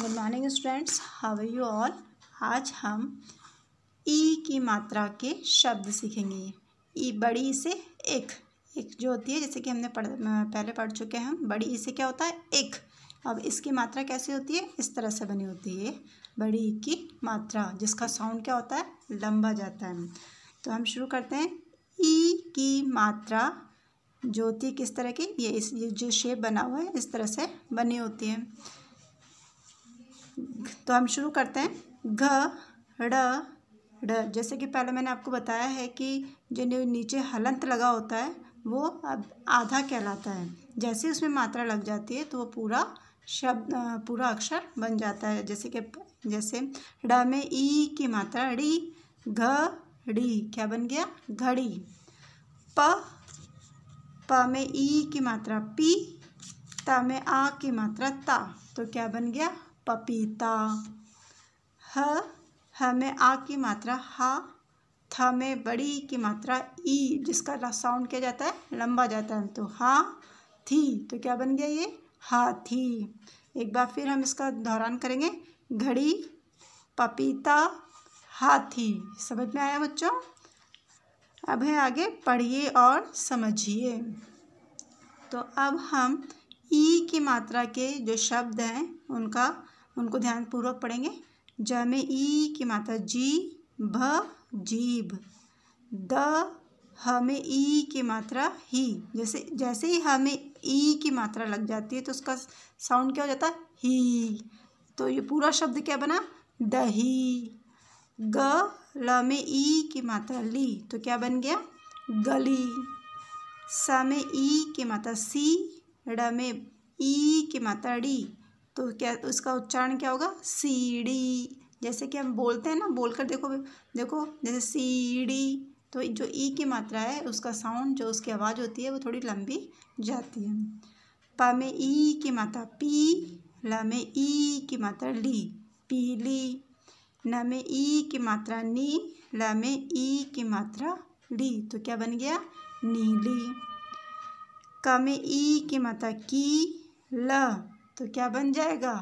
good morning students how you all आज हम ई e की मात्रा के शब्द सीखेंगे ई e बड़ी से एक एक जो होती है जैसे कि हमने पढ़ पहले पढ़ चुके हैं हम बड़ी ई e से क्या होता है एक अब इसकी मात्रा कैसी होती है इस तरह से बनी होती है बड़ी ई की मात्रा जिसका साउंड क्या होता है लंबा जाता है तो हम शुरू करते हैं ई की मात्रा जो होती है किस तरह की ये इस ये जो शेप बना हुआ है इस तरह से बनी होती है तो हम शुरू करते हैं घ ड जैसे कि पहले मैंने आपको बताया है कि जो नीचे हलंत लगा होता है वो अब आधा कहलाता है जैसे उसमें मात्रा लग जाती है तो वो पूरा शब्द पूरा अक्षर बन जाता है जैसे कि जैसे ड में ई की मात्रा डी घ डी क्या बन गया घड़ी प प में ई की मात्रा पी त में आ की मात्रा ता तो क्या बन गया पपीता ह ह में आ की मात्रा हा थ में बड़ी की मात्रा ई जिसका साउंड क्या जाता है लंबा जाता है तो हा थी तो क्या बन गया ये हाथी एक बार फिर हम इसका दोहरान करेंगे घड़ी पपीता हाथी समझ में आया बच्चों अब है आगे पढ़िए और समझिए तो अब हम ई की मात्रा के जो शब्द हैं उनका उनको ध्यानपूर्वक पढ़ेंगे ज में ई की मात्रा जी भ जीभ द ह में ई की मात्रा ही जैसे जैसे ही ह में ई की मात्रा लग जाती है तो उसका साउंड क्या हो जाता है ही तो ये पूरा शब्द क्या बना दही ग ल में ई की मात्रा ली तो क्या बन गया गली स में ई की मात्रा सी ड में ई की मात्रा डी तो क्या तो इसका उच्चारण क्या होगा सीढ़ी जैसे कि हम बोलते हैं ना बोलकर देखो देखो जैसे सीढ़ी तो जो ई की मात्रा है उसका साउंड जो उसकी आवाज़ होती है वो थोड़ी लंबी जाती है प में ई की मात्रा पी ल में ई की मात्रा ली पीली न में ई की मात्रा नी ल में ई की मात्रा ली तो क्या बन गया नीली क में ई की मात्रा की ल तो क्या बन जाएगा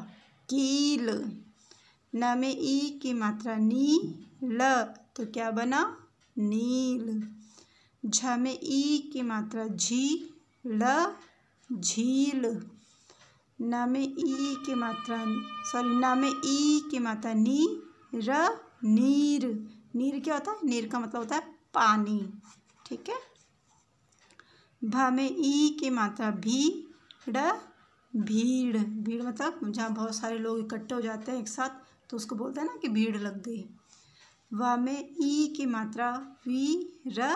कील न में ई की मात्रा नी ल तो क्या बना नील झ में ई की मात्रा झी ल झील न में ई की मात्रा सॉरी न में ई की मात्रा नी र नीर नीर क्या होता है नीर का मतलब होता है पानी ठीक है भ में ई की मात्रा भी ड भीड़ भीड़ मतलब जहाँ बहुत सारे लोग इकट्ठे हो जाते हैं एक साथ तो उसको बोलते हैं ना कि भीड़ लग गई व में ई की मात्रा वी र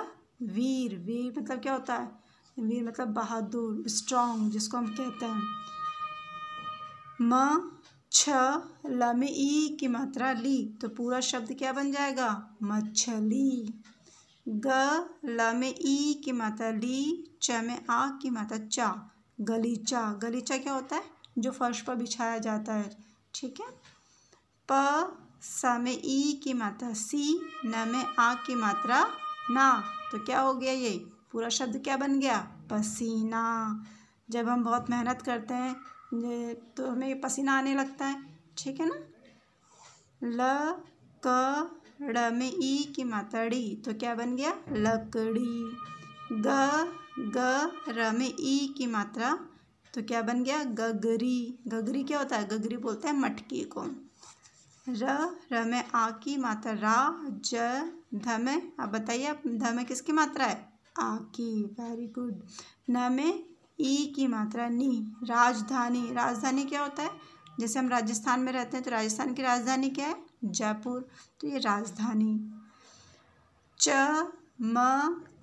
वीर वीर मतलब क्या होता है वीर मतलब बहादुर स्ट्रॉन्ग जिसको हम कहते हैं म छ ल में ई की मात्रा ली तो पूरा शब्द क्या बन जाएगा मछली ग ल में ई की मात्रा ली च में आ की मात्रा चा गलीचा गलीचा क्या होता है जो फर्श पर बिछाया जाता है ठीक है प स में ई की मात्रा सी न में आ की मात्रा ना तो क्या हो गया ये पूरा शब्द क्या बन गया पसीना जब हम बहुत मेहनत करते हैं तो हमें पसीना आने लगता है ठीक है ना ल क ड़ में ई की मात्रा डी तो क्या बन गया लकड़ी ग ग र में ई की मात्रा तो क्या बन गया गगरी गगरी क्या होता है गगरी बोलते हैं मटकी को र र में आ की मात्रा रा ज ध में अब बताइए आप ध में किसकी मात्रा है आ की वेरी गुड न में ई की मात्रा नी राजधानी राजधानी क्या होता है जैसे हम राजस्थान में रहते हैं तो राजस्थान की राजधानी क्या है जयपुर तो ये राजधानी च म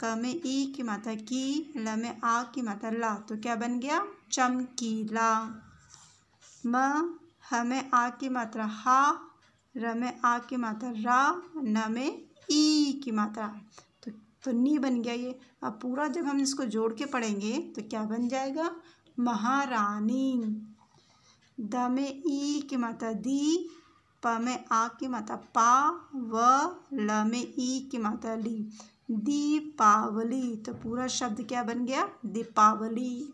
क में ई की मात्रा की ल में आ की मात्रा ला तो क्या बन गया चमकीला म ह में आ की मात्रा हा र में आ की मात्रा रा न में ई की मात्रा तो तो नी बन गया ये अब पूरा जब हम इसको जोड़ के पढ़ेंगे तो क्या बन जाएगा महारानी द में ई की मात्रा दी प में आ की मात्रा पा व ल में ई की मात्रा ली दीपावली तो पूरा शब्द क्या बन गया दीपावली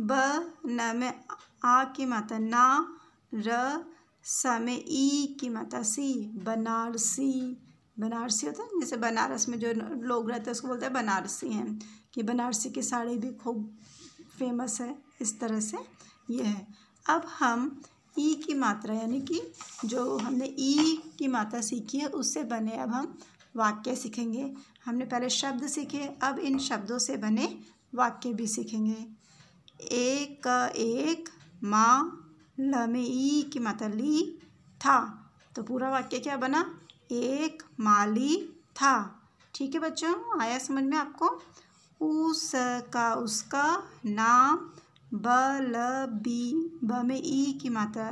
ब न में आ की माता ना र स में ई की माता सी बनारसी बनारसी होता है जैसे बनारस में जो लोग रहते हैं उसको बोलते हैं बनारसी हैं कि बनारसी की साड़ी भी खूब फेमस है इस तरह से ये है अब हम ई की मात्रा यानी कि जो हमने ई की मात्रा सीखी है उससे बने अब हम वाक्य सीखेंगे हमने पहले शब्द सीखे अब इन शब्दों से बने वाक्य भी सीखेंगे एक एक माँ लमी की मतली था तो पूरा वाक्य क्या बना एक माली था ठीक है बच्चों आया समझ में आपको उस का उसका नाम ब ल बी ब में ई की माता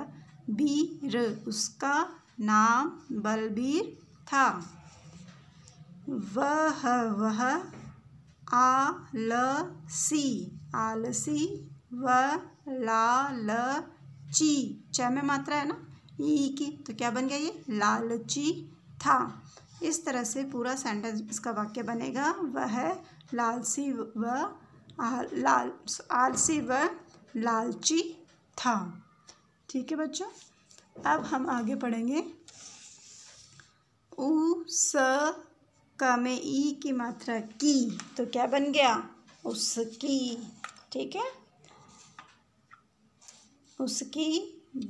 बीर उसका नाम बलबीर था वह वह आलसी आलसी व ची च में मात्रा है ना ई की तो क्या बन गया ये लालची था इस तरह से पूरा सेंटेंस इसका वाक्य बनेगा वह लालसी व लाल आलसी व लालची था ठीक है बच्चों अब हम आगे पढ़ेंगे ऊ स का में ई की मात्रा की तो क्या बन गया उसकी ठीक है उसकी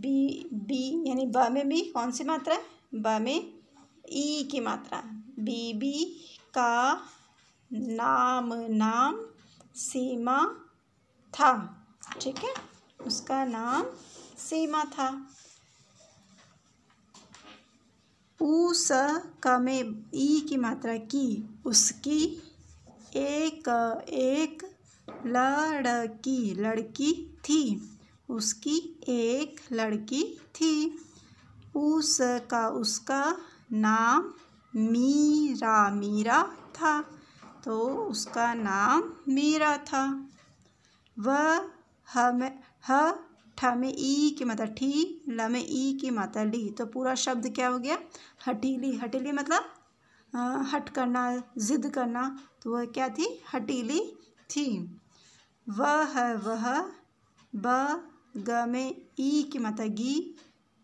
बी बी यानी ब में भी कौन सी मात्रा है ब में ई की मात्रा बी बी का नाम नाम सीमा था ठीक है उसका नाम सीमा था उस कमे ई की मात्रा की उसकी एक एक लड़की लड़की थी उसकी एक लड़की थी का उसका नाम मीरा मीरा था तो उसका नाम मीरा था वह हम ठा में ई की मात्रा ठी ल में ई की मात्रा ली तो पूरा शब्द क्या हो गया हटीली हटीली मतलब हट करना जिद करना तो वह क्या थी हटीली थी वह वह ब ग में ई की मात्रा गी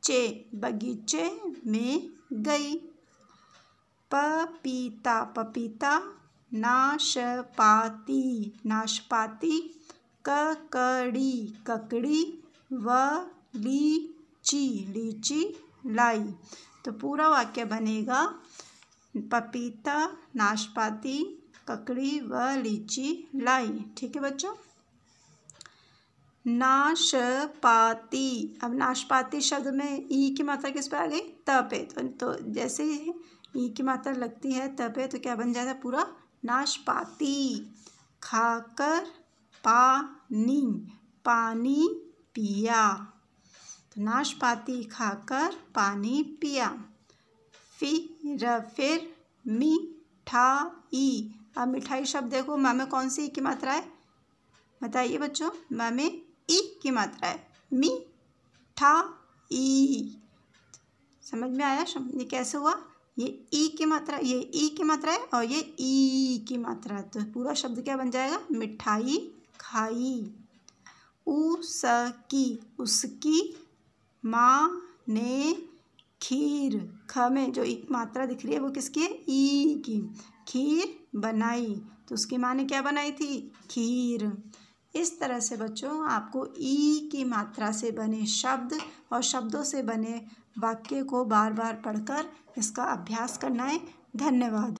चे बगीचे में गई पपीता पपीता नाशपाती नाशपाती ककड़ी ककड़ी व लीची लीची लाई तो पूरा वाक्य बनेगा पपीता नाशपाती ककड़ी व लीची लाई ठीक है बच्चों नाशपाती अब नाशपाती शब्द में ई की मात्रा किस पर आ गई त पे तो, तो जैसे ई की मात्रा लगती है त पे तो क्या बन जाता है पूरा नाशपाती खाकर पानी पानी पिया तो नाशपाती खाकर पानी पिया फिर फिर मिठाई अब मिठाई शब्द देखो म में कौन सी ई की मात्रा है बताइए बच्चों म में ई की मात्रा है मी ठा ई समझ में आया शब्द ये कैसे हुआ ये ई की मात्रा ये ई की मात्रा है और ये ई की मात्रा है तो पूरा शब्द क्या बन जाएगा मिठाई खाई उसकी उसकी माँ ने खीर ख में जो एक मात्रा दिख रही है वो किसकी है ई की खीर बनाई तो उसकी माँ ने क्या बनाई थी खीर इस तरह से बच्चों आपको ई की मात्रा से बने शब्द और शब्दों से बने वाक्य को बार बार पढ़कर इसका अभ्यास करना है धन्यवाद